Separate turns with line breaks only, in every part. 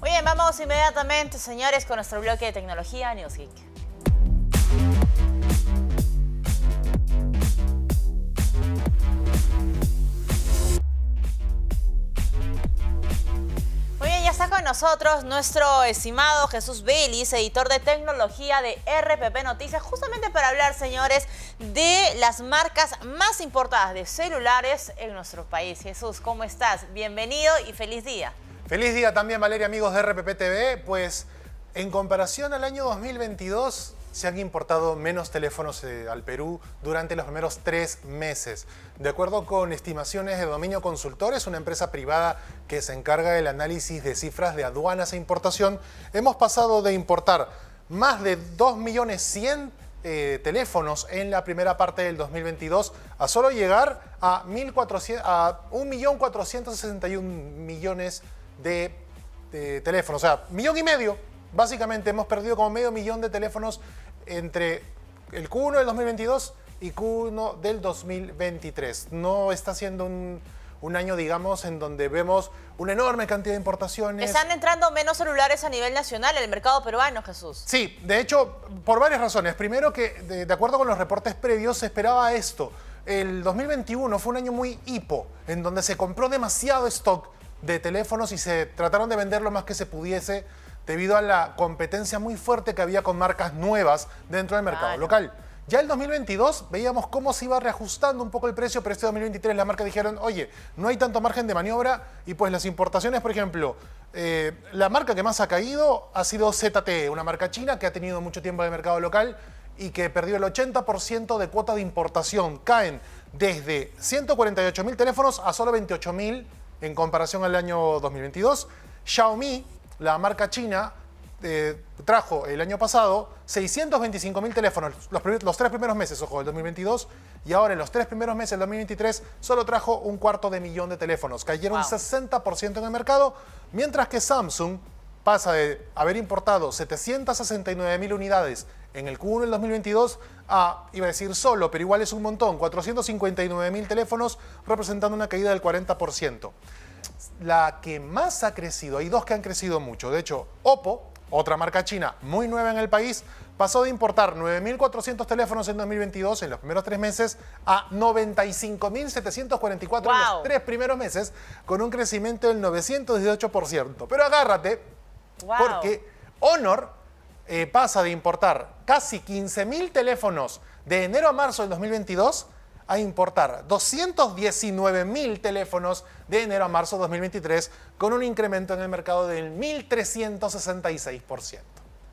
Muy bien, vamos inmediatamente, señores, con nuestro bloque de tecnología Geek. Muy bien, ya está con nosotros nuestro estimado Jesús Vélez, editor de tecnología de RPP Noticias, justamente para hablar, señores, de las marcas más importadas de celulares en nuestro país. Jesús, ¿cómo estás? Bienvenido y feliz día.
Feliz día también, Valeria, amigos de RPP TV. Pues en comparación al año 2022, se han importado menos teléfonos eh, al Perú durante los primeros tres meses. De acuerdo con estimaciones de Dominio Consultores, una empresa privada que se encarga del análisis de cifras de aduanas e importación, hemos pasado de importar más de 2.100.000 eh, teléfonos en la primera parte del 2022 a solo llegar a, 1.461.000 millones de, teléfonos. O sea, millón y medio, básicamente hemos perdido como medio millón de teléfonos entre el Q1 del 2022 y Q1 del 2023. No está siendo un, año, digamos, en donde vemos una enorme cantidad de importaciones. Están
entrando menos celulares a nivel nacional en el mercado peruano, Jesús.
Sí, de hecho, por varias razones. Primero que, de, de acuerdo con los reportes previos, se esperaba esto. El 2021 fue un año muy hipo, en donde se compró demasiado stock de teléfonos y se trataron de vender lo más que se pudiese debido a la competencia muy fuerte que había con marcas nuevas dentro del mercado local. Ya el 2022 veíamos cómo se iba reajustando un poco el precio, pero este 2023 las marcas dijeron, oye, no hay tanto margen de maniobra y pues las importaciones, por ejemplo, eh, la marca que más ha caído ha sido ZTE, una marca china que ha tenido mucho tiempo de mercado local y que perdió el 80% de cuota de importación. Caen desde mil teléfonos a solo 28.000 en comparación al año 2022. Xiaomi, la marca china, eh, trajo el año pasado 625 mil teléfonos los, tres primeros meses, ojo, del 2022, y ahora en los tres primeros meses del 2023 solo trajo un cuarto de millón de teléfonos. Cayeron 60% en el mercado, mientras que Samsung pasa de haber importado 769.000 unidades en el Q1 del 2022 a, iba a decir solo, pero igual es un montón, 459.000 teléfonos, representando una caída del 40%. La que más ha crecido, hay dos que han crecido mucho, de hecho, Oppo, otra marca china muy nueva en el país, pasó de importar 9.400 teléfonos en 2022, en los primeros tres meses, a 95.744 en los tres primeros meses, con un crecimiento del 918%. Pero agárrate, porque Honor eh, pasa de importar casi 15.000 teléfonos de enero a marzo del 2022 a importar 219.000 teléfonos de enero a marzo de 2023 con un incremento en el mercado del 1.366%.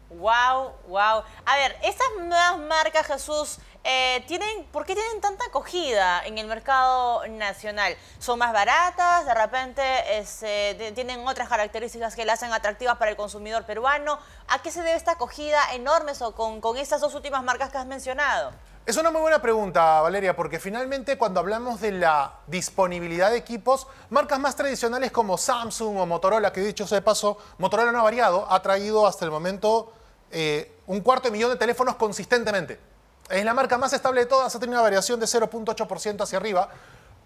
Wow, wow. A ver, esas nuevas marcas, Jesús, eh, tienen, ¿por qué tienen tanta acogida en el mercado nacional? ¿Son más baratas? ¿De repente este, tienen otras características que las hacen atractivas para el consumidor peruano? ¿A qué se debe esta acogida enorme con, estas dos últimas marcas que has mencionado?
Es una muy buena pregunta, Valeria, porque finalmente cuando hablamos de la disponibilidad de equipos, marcas más tradicionales como Samsung o Motorola, que dicho sea de paso, Motorola no ha variado, ha traído hasta el momento eh, un cuarto de millón de teléfonos consistentemente. Es la marca más estable de todas, ha tenido una variación de 0.8% hacia arriba,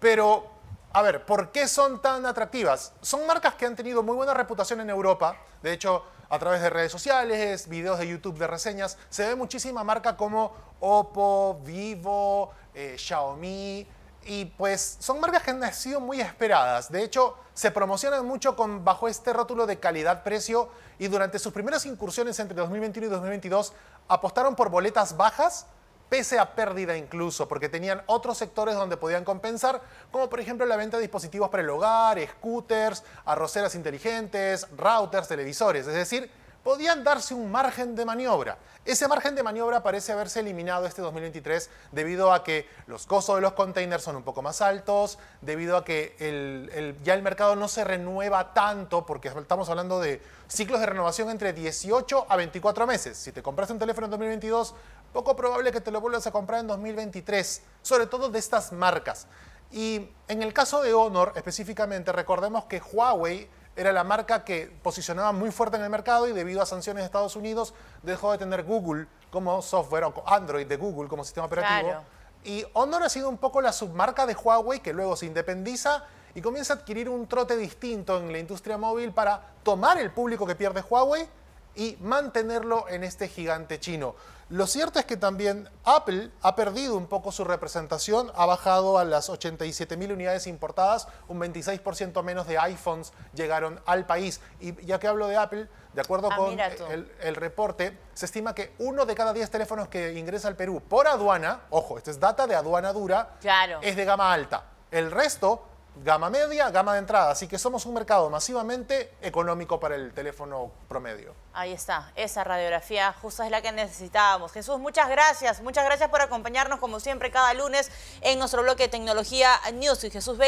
pero a ver, ¿por qué son tan atractivas? Son marcas que han tenido muy buena reputación en Europa, de hecho, a través de redes sociales, videos de YouTube de reseñas, se ve muchísima marca como Oppo, Vivo, eh, Xiaomi, y pues son marcas que han sido muy esperadas. De hecho, se promocionan mucho bajo este rótulo de calidad-precio y durante sus primeras incursiones entre 2021 y 2022 apostaron por boletas bajas pese a pérdida incluso, porque tenían otros sectores donde podían compensar, como por ejemplo la venta de dispositivos para el hogar, scooters, arroceras inteligentes, routers, televisores, es decir, podían darse un margen de maniobra. Ese margen de maniobra parece haberse eliminado este 2023 debido a que los costos de los containers son un poco más altos, debido a que ya el mercado no se renueva tanto, porque estamos hablando de ciclos de renovación entre 18 a 24 meses. Si te compraste un teléfono en 2022, poco probable que te lo vuelvas a comprar en 2023, sobre todo de estas marcas. Y en el caso de Honor específicamente, recordemos que Huawei era la marca que posicionaba muy fuerte en el mercado y debido a sanciones de Estados Unidos dejó de tener Google como software o Android de Google como sistema operativo. Y Honor ha sido un poco la submarca de Huawei que luego se independiza y comienza a adquirir un trote distinto en la industria móvil para tomar el público que pierde Huawei y mantenerlo en este gigante chino. Lo cierto es que también Apple ha perdido un poco su representación, ha bajado a las 87.000 unidades importadas, un 26% menos de iPhones llegaron al país. Y ya que hablo de Apple, de acuerdo ah, con el, reporte, se estima que uno de cada 10 teléfonos que ingresa al Perú por aduana, ojo, esta es data de aduana dura, es de gama alta. El resto gama media, gama de entrada. Así que somos un mercado masivamente económico para el teléfono promedio.
Ahí está, esa radiografía justo es la que necesitábamos. Jesús, muchas gracias. Muchas gracias por acompañarnos como siempre cada lunes en nuestro bloque de tecnología News. Y Jesús